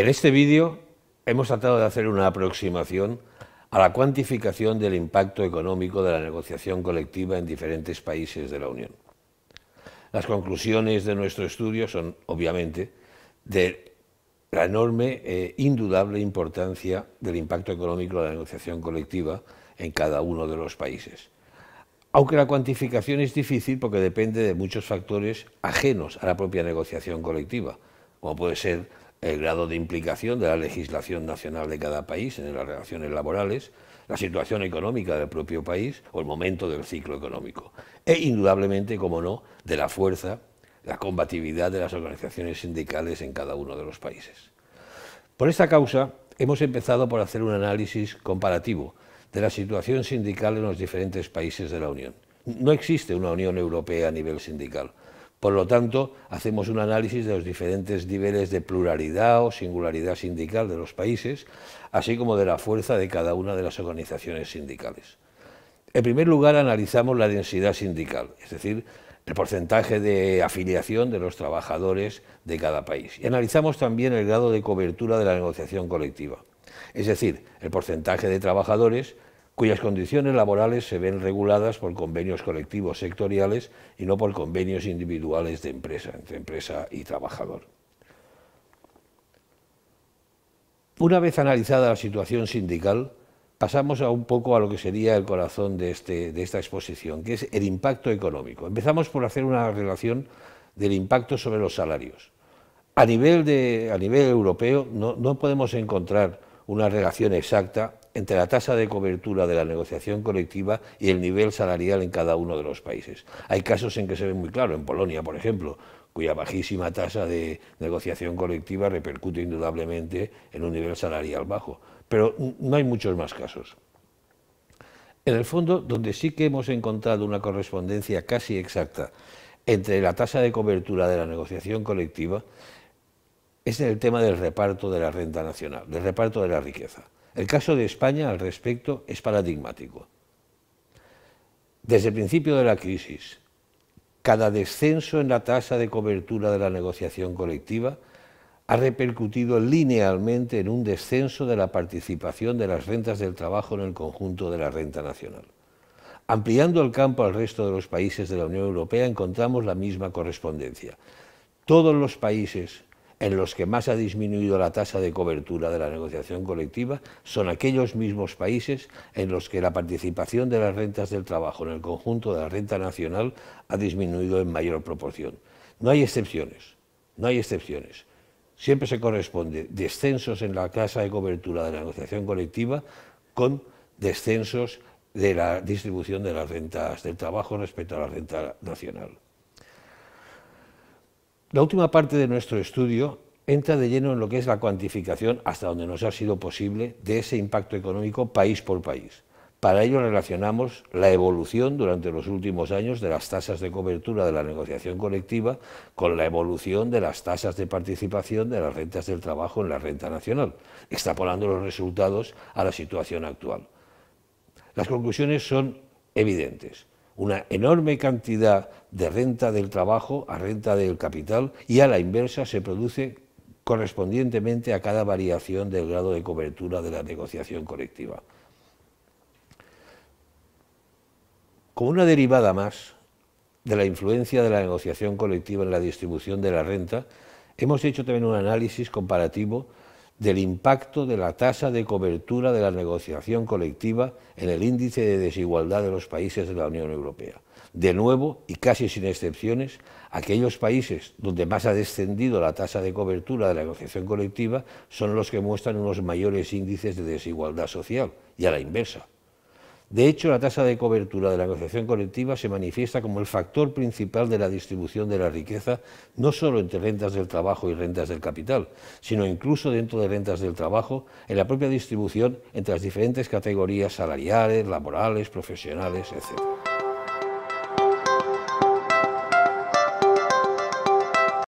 En este vídeo hemos tratado de hacer una aproximación a la cuantificación del impacto económico de la negociación colectiva en diferentes países de la Unión. Las conclusiones de nuestro estudio son, obviamente, de la enorme e indudable importancia del impacto económico de la negociación colectiva en cada uno de los países. Aunque la cuantificación es difícil porque depende de muchos factores ajenos a la propia negociación colectiva, como puede ser el grado de implicación de la legislación nacional de cada país en las relaciones laborales, la situación económica del propio país o el momento del ciclo económico. E indudablemente, como no, de la fuerza, la combatividad de las organizaciones sindicales en cada uno de los países. Por esta causa, hemos empezado por hacer un análisis comparativo de la situación sindical en los diferentes países de la Unión. No existe una Unión Europea a nivel sindical. Por lo tanto, hacemos un análisis de los diferentes niveles de pluralidad o singularidad sindical de los países, así como de la fuerza de cada una de las organizaciones sindicales. En primer lugar, analizamos la densidad sindical, es decir, el porcentaje de afiliación de los trabajadores de cada país. Y analizamos también el grado de cobertura de la negociación colectiva, es decir, el porcentaje de trabajadores cuyas condiciones laborales se ven reguladas por convenios colectivos sectoriales y no por convenios individuales de empresa, entre empresa y trabajador. Una vez analizada la situación sindical, pasamos a un poco a lo que sería el corazón de, este, esta exposición, que es el impacto económico. Empezamos por hacer una relación del impacto sobre los salarios. A nivel, de, a nivel europeo no, no podemos encontrar una relación exacta entre la tasa de cobertura de la negociación colectiva y el nivel salarial en cada uno de los países. Hay casos en que se ve muy claro, en Polonia, por ejemplo, cuya bajísima tasa de negociación colectiva repercute indudablemente en un nivel salarial bajo. Pero no hay muchos más casos. En el fondo, donde sí que hemos encontrado una correspondencia casi exacta entre la tasa de cobertura de la negociación colectiva es el tema del reparto de la renta nacional, del reparto de la riqueza. El caso de España al respecto es paradigmático. Desde el principio de la crisis, cada descenso en la tasa de cobertura de la negociación colectiva ha repercutido linealmente en un descenso de la participación de las rentas del trabajo en el conjunto de la renta nacional. Ampliando el campo al resto de los países de la Unión Europea encontramos la misma correspondencia. Todos los países en los que más ha disminuido la tasa de cobertura de la negociación colectiva son aquellos mismos países en los que la participación de las rentas del trabajo en el conjunto de la renta nacional ha disminuido en mayor proporción. No hay excepciones, no hay excepciones. Siempre se corresponde descensos en la tasa de cobertura de la negociación colectiva con descensos de la distribución de las rentas del trabajo respecto a la renta nacional. La última parte de nuestro estudio entra de lleno en lo que es la cuantificación, hasta donde nos ha sido posible, de ese impacto económico país por país. Para ello relacionamos la evolución durante los últimos años de las tasas de cobertura de la negociación colectiva con la evolución de las tasas de participación de las rentas del trabajo en la renta nacional, extrapolando los resultados a la situación actual. Las conclusiones son evidentes una enorme cantidad de renta del trabajo a renta del capital y a la inversa se produce correspondientemente a cada variación del grado de cobertura de la negociación colectiva. Como una derivada más de la influencia de la negociación colectiva en la distribución de la renta, hemos hecho también un análisis comparativo del impacto de la tasa de cobertura de la negociación colectiva en el índice de desigualdad de los países de la Unión Europea. De nuevo, y casi sin excepciones, aquellos países donde más ha descendido la tasa de cobertura de la negociación colectiva son los que muestran unos mayores índices de desigualdad social, y a la inversa, de hecho, la tasa de cobertura de la negociación colectiva se manifiesta como el factor principal de la distribución de la riqueza, no solo entre rentas del trabajo y rentas del capital, sino incluso dentro de rentas del trabajo, en la propia distribución entre las diferentes categorías salariales, laborales, profesionales, etc.